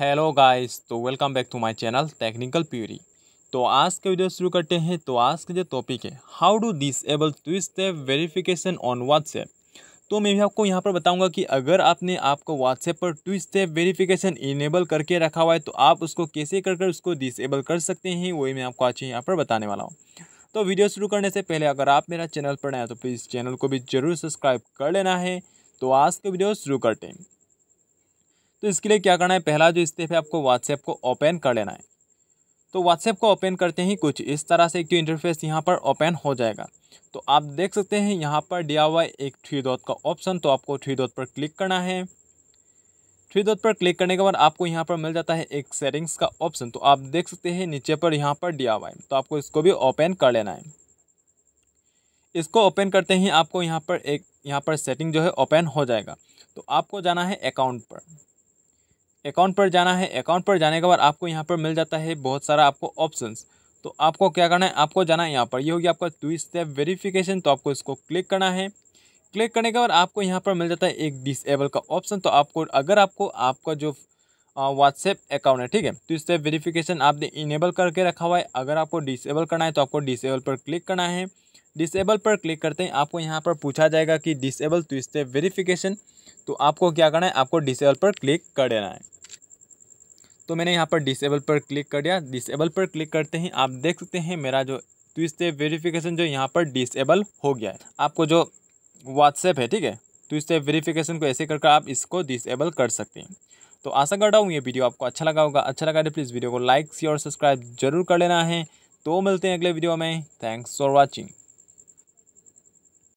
hello guys तो welcome back to my channel technical Puri तो आज का वीडियो शुरू करते हैं तो आज का जो टॉपिक है how do disable two step verification on WhatsApp तो मैं भी आपको यहाँ पर बताऊंगा कि अगर आपने आपको व्हाट्सएप पर टू स्टेप वेरिफिकेशन इनेबल करके रखा हुआ है तो आप उसको कैसे कर कर उसको डिसेबल कर सकते हैं वही मैं आपको आज यहाँ पर बताने वाला हूँ तो वीडियो शुरू करने से पहले अगर आप मेरा चैनल पर नए तो प्लीज़ चैनल को भी ज़रूर सब्सक्राइब कर लेना है तो आज का वीडियो शुरू करते हैं तो इसके लिए क्या करना है पहला जो स्टेप है आपको व्हाट्सएप को ओपन कर लेना है तो व्हाट्सएप को ओपन करते ही कुछ इस तरह से एक तो इंटरफेस यहाँ पर ओपन हो जाएगा तो आप देख सकते हैं यहाँ पर दिया हुआ एक थ्री डॉट का ऑप्शन तो आपको थ्री डॉट पर क्लिक करना है थ्री डॉट पर क्लिक करने के बाद आपको यहाँ पर मिल जाता है एक सेटिंग्स का ऑप्शन तो आप देख सकते हैं नीचे पर यहाँ पर डी हुआ तो आपको इसको भी ओपन कर लेना है इसको ओपन करते ही आपको यहाँ पर एक यहाँ पर सेटिंग जो है ओपन हो जाएगा तो आपको जाना है अकाउंट पर अकाउंट पर जाना है अकाउंट पर जाने के बाद आपको यहाँ पर मिल जाता है बहुत सारा आपको ऑप्शंस तो आपको क्या करना है आपको जाना है यहाँ पर ये यह होगी आपका टू स्टेप वेरिफिकेशन तो आपको इसको क्लिक करना है क्लिक करने के बाद आपको यहाँ पर मिल जाता है एक डिसेबल का ऑप्शन तो आपको अगर आपको आपका जो व्हाट्सएप अकाउंट है ठीक है तो इससे वेरिफिकेशन आपने इनेबल करके रखा हुआ है अगर आपको डिसेबल करना है तो आपको डिसेबल पर क्लिक करना है डिसेबल पर क्लिक करते हैं आपको यहाँ पर पूछा जाएगा कि डिसेबल टू स्टेप वेरीफिकेशन तो आपको क्या करना है आपको डिसेबल पर क्लिक कर देना है तो मैंने यहाँ पर डिसेबल पर क्लिक कर दिया डिसेबल पर क्लिक करते ही आप देख सकते हैं मेरा जो ट्विस्टे स्टेप वेरिफिकेशन जो यहाँ पर डिसेबल हो गया है आपको जो व्हाट्सएप है ठीक है ट्विस्टे स्टेप वेरिफिकेशन को ऐसे करके आप इसको डिसेबल कर सकते हैं तो आशा करता हूँ ये वीडियो आपको अच्छा लगा होगा अच्छा लगा तो प्लीज़ वीडियो को लाइक शेयर और सब्सक्राइब जरूर कर लेना है तो मिलते हैं अगले वीडियो में थैंक्स फॉर वॉचिंग